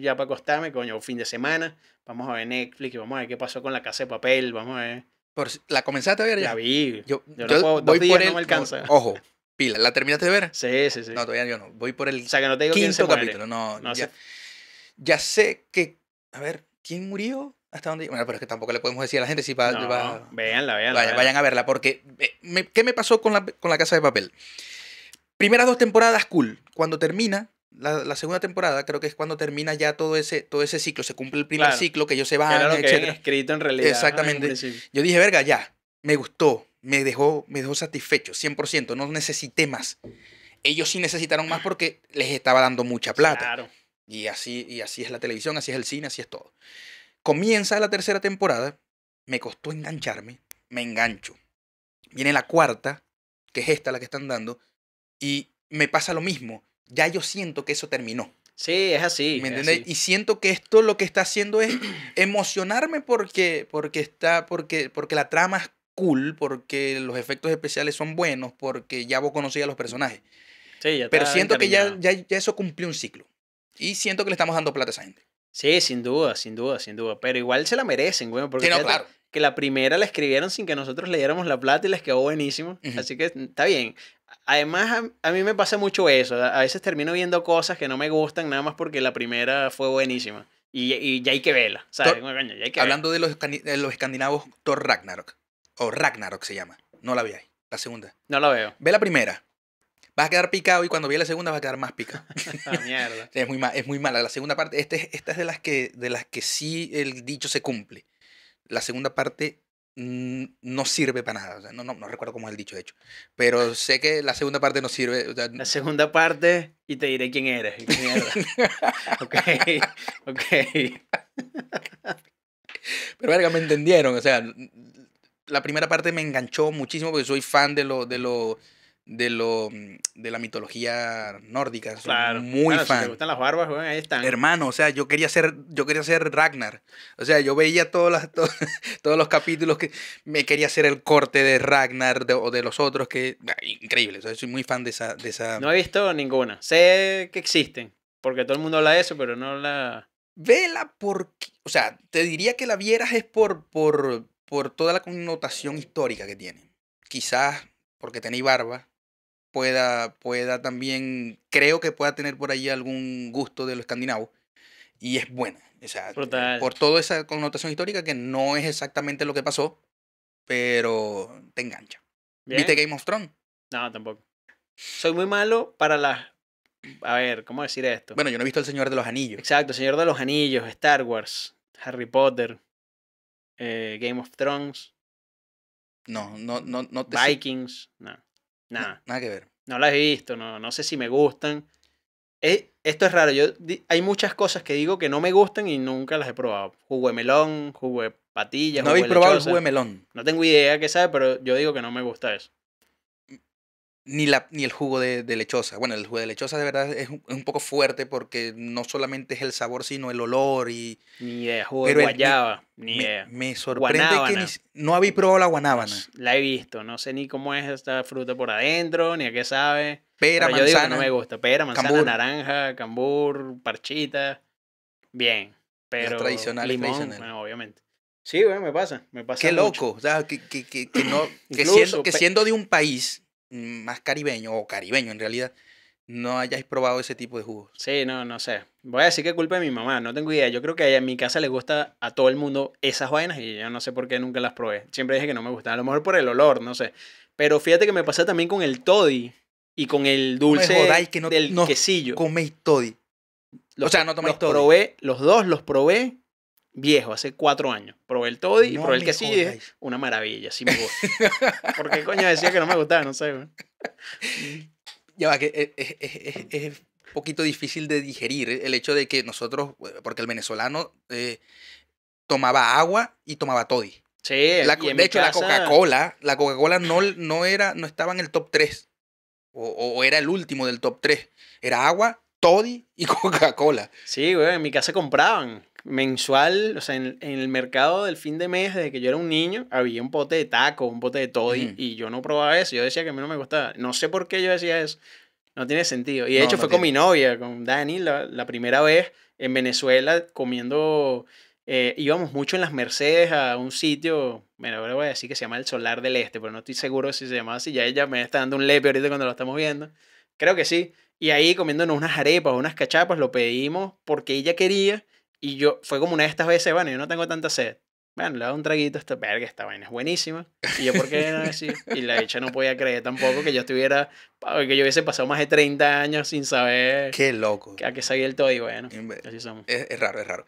ya para acostarme, coño, fin de semana, vamos a ver Netflix, y vamos a ver qué pasó con la casa de papel, vamos a ver. Por, ¿La comenzaste a ver ya? La vi. Yo, yo, no voy dos días el, no me alcanza. ojo, pila, ¿la terminaste de ver? Sí, sí, sí. No, todavía yo no. Voy por el o que no te digo quién se capítulo. No, ya, sé. ya sé que, a ver, ¿quién murió? hasta dónde bueno pero es que tampoco le podemos decir a la gente si va, no, véanla, vayan, a verla porque eh, qué me pasó con la, con la casa de papel primeras dos temporadas cool cuando termina la, segunda temporada creo que es cuando termina ya todo ese, todo ese ciclo, se cumple el primer ciclo, que ellos se van, claro etc. escrito en realidad. Exactamente. yo dije, verga, ya, me gustó, me dejó, me dejó satisfecho, 100%, no necesité más. Ellos sí necesitaron más porque les estaba dando mucha plata. Claro. Y así, y así es la televisión, así es el cine, así es todo. Comienza la tercera temporada, me costó engancharme, me engancho. Viene la cuarta, que es esta la que están dando, y me pasa lo mismo ya yo siento que eso terminó. Sí, es así. ¿Me entiendes? Y siento que esto lo que está haciendo es emocionarme porque, porque, está, porque, porque la trama es cool, porque los efectos especiales son buenos, porque ya vos conocías a los personajes. Sí, ya Pero siento que ya, ya, eso cumplió un ciclo. Y siento que le estamos dando plata a esa gente. Sí, sin duda, sin duda, sin duda. Pero igual se la merecen, güey. Porque claro que la primera la escribieron sin que nosotros leyéramos la plata y les quedó buenísimo. Así que mm, está bien. Además, a, mí me pasa mucho eso. A veces termino viendo cosas que no me gustan nada más porque la primera fue buenísima. Y, ya hay que verla. hablando De, los escandinavos, Thor Ragnarok. O Ragnarok se llama. No la ahí, La segunda. No la veo. Ve la primera. Vas a quedar picado y cuando veas la segunda vas a quedar más picado. Ah, es, muy es muy mala. La segunda parte, este, esta es de las que, de las que sí el dicho se cumple la segunda parte mm, no sirve para nada. no, no, no, recuerdo cómo es el dicho, hecho. Pero sé que la segunda parte no sirve. la segunda parte y te diré quién eres. ok, ok. Pero verga, me entendieron. O sea, la primera parte me enganchó muchísimo porque soy fan de lo, de lo, de lo mm, de la mitología nórdica. muy fan. te gustan las barbas, ahí están. Hermano, o sea, yo quería ser, yo quería ser Ragnar. O sea, yo veía todos los, todos, los capítulos que me quería hacer el corte de Ragnar o de los otros que ah, increíble. soy muy fan de esa, de esa. No he visto ninguna. Sé que existen porque todo el mundo habla de eso, pero no la. Vela por o sea, te diría que la vieras es por por por toda la connotación histórica que tiene. Quizás porque tenéis barba pueda, pueda también, creo que pueda tener por ahí algún gusto de lo escandinavo. Y es buena. por toda esa connotación histórica que no es exactamente lo que pasó, pero te engancha. ¿Viste Game of Thrones? No, tampoco. Soy muy malo para las... A ver, ¿cómo decir esto? Bueno, yo no he visto El Señor de los Anillos. Exacto, Señor de los Anillos, Star Wars, Harry Potter, eh, Game of Thrones. No, no, no, no Vikings, no. Nada. Nada que ver. No las he visto, no, no sé si me gustan. Eh, esto es raro. Yo, hay muchas cosas que digo que no me gustan y nunca las he probado. Jugo de melón, jugo de patilla. No habéis probado el jugo de melón. No tengo idea qué sabe, pero yo digo que no me gusta eso ni, la, ni el jugo de, lechosa. Bueno, el jugo de lechosa de verdad es un, poco fuerte porque no solamente es el sabor, sino el olor y... Ni jugo de guayaba, ni, Me, sorprende que no había probado la guanábana. La he visto, no sé ni cómo es esta fruta por adentro, ni a qué sabe. Pera, Pero manzana. Yo digo no me gusta. Pera, manzana, naranja, cambur, parchita. Bien. Pero tradicional, limón, obviamente. Sí, güey, me pasa, me pasa. Qué loco, o que, que, que, no, que siendo de un país Mm, más caribeño o caribeño en realidad no hayáis probado ese tipo de jugos. Sí, no, no sé. Voy a decir que culpa de mi mamá, no tengo idea. Yo creo que en mi casa le gusta a todo el mundo esas vainas y yo no sé por qué nunca las probé. Siempre dije que no me gustaban, a lo mejor por el olor, no sé. Pero fíjate que me pasa también con el toddy y con el dulce no que no, del quesillo. Coméis toddy. o sea, no tomáis los Probé, los dos los probé viejo, hace cuatro años. Probé el Toddy y probé el que sí Una maravilla, sin ¿Por qué coño decía que no me gustaba? No sé. güey. Ya va, que es, un poquito difícil de digerir el hecho de que nosotros, porque el venezolano eh, tomaba agua y tomaba Toddy. Sí, la, de hecho, la Coca-Cola, la Coca-Cola no, no, era, no estaba en el top 3. O, o era el último del top 3. Era agua, Toddy y Coca-Cola. Sí, güey, en mi casa compraban mensual, o sea, en, el mercado del fin de mes, desde que yo era un niño, había un pote de taco, un pote de toddy, y yo no probaba eso. Yo decía que a mí no me gustaba. No sé por qué yo decía eso. No tiene sentido. Y de hecho fue con mi novia, con Dani, la, primera vez en Venezuela comiendo. Eh, íbamos mucho en las Mercedes a un sitio, me ahora voy a decir que se llama el Solar del Este, pero no estoy seguro si se llama así. Ya ella me está dando un lepe ahorita cuando lo estamos viendo. Creo que sí. Y ahí comiéndonos unas arepas, unas cachapas, lo pedimos porque ella quería y yo, fue como una de estas veces, bueno, yo no tengo tanta sed. Bueno, le hago un traguito a esta verga, esta vaina es buenísima. Y yo, ¿por qué no Y la hecha no podía creer tampoco que yo estuviera, que yo hubiese pasado más de 30 años sin saber. Qué loco. Que, a qué sabía el todo y bueno, así somos. es raro, es raro.